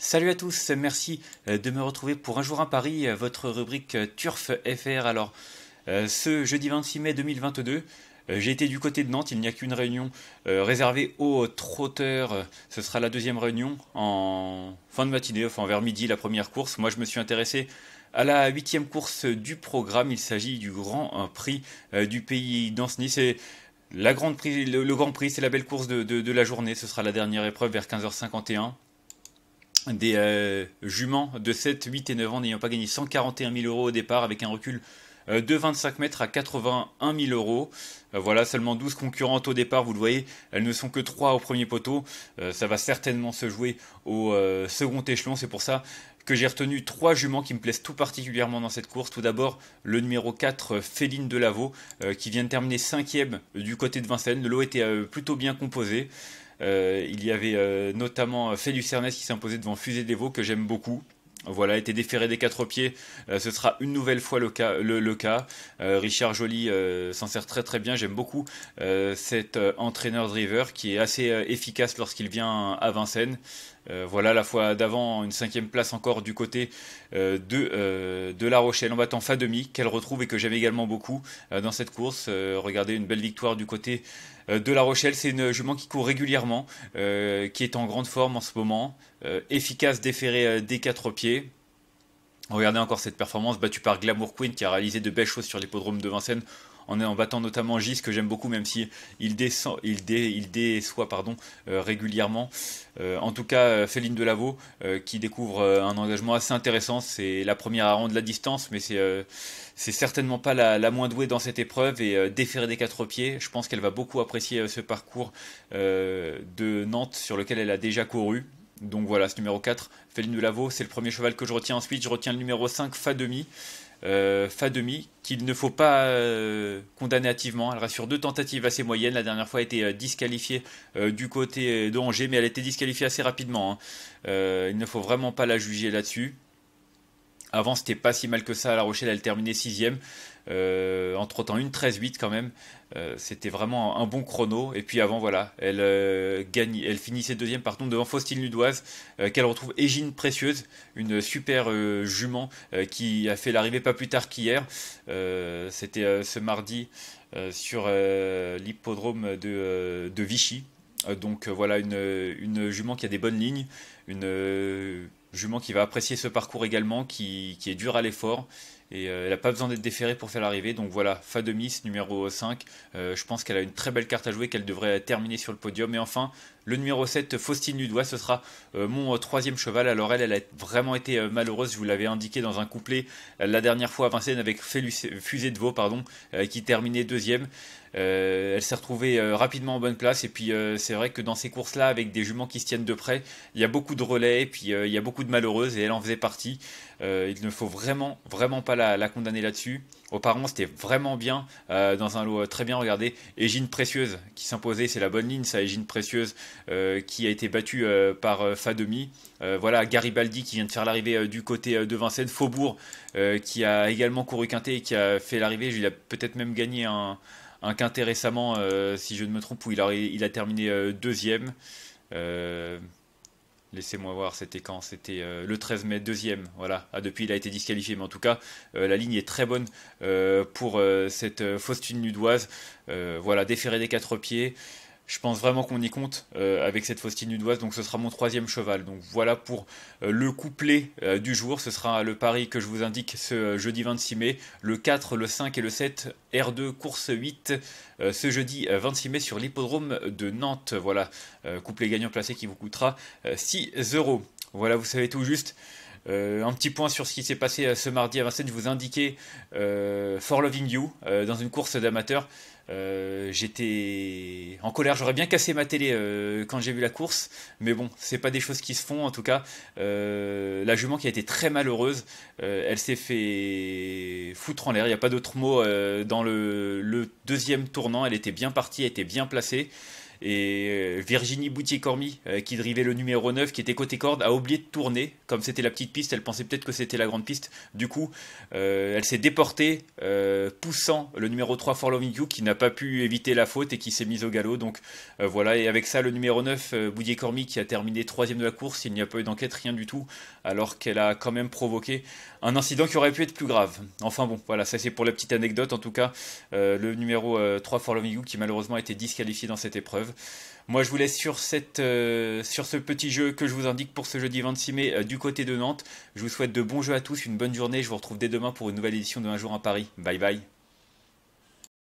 Salut à tous, merci euh, de me retrouver pour Un jour à Paris, euh, votre rubrique euh, Turf FR. Alors, ce jeudi 26 mai 2022, j'ai été du côté de Nantes, il n'y a qu'une réunion réservée aux trotteurs. Ce sera la deuxième réunion en fin de matinée, enfin vers midi, la première course. Moi, je me suis intéressé à la huitième course du programme. Il s'agit du Grand Prix du pays d'Anceny. C'est la grande le, Grand Prix, c'est la belle course de, de la journée. Ce sera la dernière épreuve vers 15h51 des euh, juments de 7, 8 et 9 ans n'ayant pas gagné 141 000 euros au départ avec un recul euh, de 25 mètres à 81 000 euros. Euh, voilà, seulement 12 concurrentes au départ, vous le voyez, elles ne sont que 3 au premier poteau. ça va certainement se jouer au second échelon, c'est pour ça que j'ai retenu 3 juments qui me plaisent tout particulièrement dans cette course. Tout d'abord, le numéro 4, Féline Delaveau, qui vient de terminer 5 du côté de Vincennes. Le lot était plutôt bien composé. Euh, il y avait euh, notamment euh, Félix Cernès qui s'imposait devant Fusée Devo, que j'aime beaucoup voilà, était déféré des quatre pieds. ce sera une nouvelle fois le cas. Richard Joly s'en sert très très bien. J'aime beaucoup cet entraîneur-driver qui est assez efficace lorsqu'il vient à Vincennes. Euh, voilà la fois d'avant, une cinquième place encore du côté euh, euh, de, La Rochelle en battant Fademi, qu'elle retrouve et que j'aime également beaucoup dans cette course. regardez une belle victoire du côté de La Rochelle. C'est une jument qui court régulièrement, qui est en grande forme en ce moment, efficace, déféré des quatre pieds. Regardez encore cette performance battue par Glamour Queen qui a réalisé de belles choses sur l'hippodrome de Vincennes en, battant notamment Gis que j'aime beaucoup, même si il descend, il, il déçoit pardon euh, régulièrement. Euh, en tout cas, Féline euh, Delaveau qui découvre un engagement assez intéressant. C'est la première à rendre la distance, mais c'est certainement pas la, moins douée dans cette épreuve et déférée des quatre pieds. Je pense qu'elle va beaucoup apprécier ce parcours de Nantes sur lequel elle a déjà couru. Donc voilà, ce numéro 4, Féline de Lavaux, c'est le premier cheval que je retiens. Ensuite, je retiens le numéro 5, Fa demi. Euh, Fademi, qu'il ne faut pas euh, condamner activement. Elle reste sur deux tentatives assez moyennes. La dernière fois, elle a été euh, disqualifiée du côté de mais elle a été disqualifiée assez rapidement. Hein. il ne faut vraiment pas la juger là-dessus. Avant, c'était pas si mal que ça. La Rochelle, elle terminait sixième. Euh, entre temps, une 13 quand même. Euh, c'était vraiment un, bon chrono. Et puis avant, voilà, elle, euh, gagne, elle finissait deuxième par devant Faustine Nudoise qu'elle retrouve Égine Précieuse, une super jument qui a fait l'arrivée pas plus tard qu'hier. C'était ce mardi. sur l'hippodrome de, Vichy. donc voilà une, jument qui a des bonnes lignes, une jument qui va apprécier ce parcours également, qui, qui est dur à l'effort et euh, elle n'a pas besoin d'être déférée pour faire l'arrivée. Donc voilà, Fademis, numéro 5. Euh, je pense qu'elle a une très belle carte à jouer, qu'elle devrait terminer sur le podium. Et enfin, le numéro 7, Faustine Ludois, ce sera euh, mon troisième cheval. Alors elle, elle a vraiment été malheureuse, je vous l'avais indiqué dans un couplet la dernière fois à Vincennes avec Fusée de Vaux, pardon, qui terminait deuxième. Euh, elle s'est retrouvée euh, rapidement en bonne place. Et puis, euh, c'est vrai que dans ces courses-là, avec des juments qui se tiennent de près, il y a beaucoup de relais, et puis il y a beaucoup de malheureuses, et elle en faisait partie. il ne faut vraiment, vraiment pas la, condamner là-dessus. Auparavant, c'était vraiment bien dans un lot très bien regardé. Égine Précieuse qui s'imposait, c'est la bonne ligne, ça. Égine Précieuse qui a été battue par Fademi. voilà, Garibaldi qui vient de faire l'arrivée du côté de Vincennes. Faubourg qui a également couru quintet et qui a fait l'arrivée. Il a peut-être même gagné un, un quinté récemment, euh, si je ne me trompe, où il a, terminé euh, deuxième. Euh, laissez-moi voir, c'était quand C'était le 13 mai, deuxième. Voilà. Ah, depuis, il a été disqualifié, mais en tout cas, la ligne est très bonne pour cette Faustine Nudoise. voilà, déféré des quatre pieds. Je pense vraiment qu'on y compte euh, avec cette Faustine Nudoise, donc ce sera mon troisième cheval. Donc voilà pour euh, le couplet euh, du jour. Ce sera le pari que je vous indique ce jeudi 26 mai, le 4, le 5 et le 7, R2, course 8, ce jeudi 26 mai sur l'hippodrome de Nantes. Voilà, couplet gagnant placé qui vous coûtera 6 euros. Voilà, vous savez tout juste. Euh, un petit point sur ce qui s'est passé euh, ce mardi à Vincennes. Je vous indiquais euh, For Loving You dans une course d'amateurs. J'étais en colère, j'aurais bien cassé ma télé quand j'ai vu la course, mais bon, c'est pas des choses qui se font en tout cas. la jument qui a été très malheureuse, elle s'est fait foutre en l'air, il n'y a pas d'autre mot. dans le, deuxième tournant, elle était bien partie, elle était bien placée. Et euh, Virginie Boutier-Cormy, euh, qui drivait le numéro 9, qui était côté corde, a oublié de tourner. Comme c'était la petite piste, elle pensait peut-être que c'était la grande piste. Du coup, euh, elle s'est déportée, poussant le numéro 3 For Loving You, qui n'a pas pu éviter la faute et qui s'est mise au galop. Donc voilà, et avec ça, le numéro 9, boutier cormy qui a terminé troisième de la course, il n'y a pas eu d'enquête, rien du tout, alors qu'elle a quand même provoqué un incident qui aurait pu être plus grave. Enfin bon, voilà, ça c'est pour la petite anecdote. En tout cas, le numéro 3 For Loving qui malheureusement a été disqualifié dans cette épreuve. Moi, je vous laisse euh, sur, ce petit jeu que je vous indique pour ce jeudi 26 mai euh, du côté de Nantes. Je vous souhaite de bons jeux à tous, une bonne journée. Je vous retrouve dès demain pour une nouvelle édition de Un jour à Paris. Bye bye.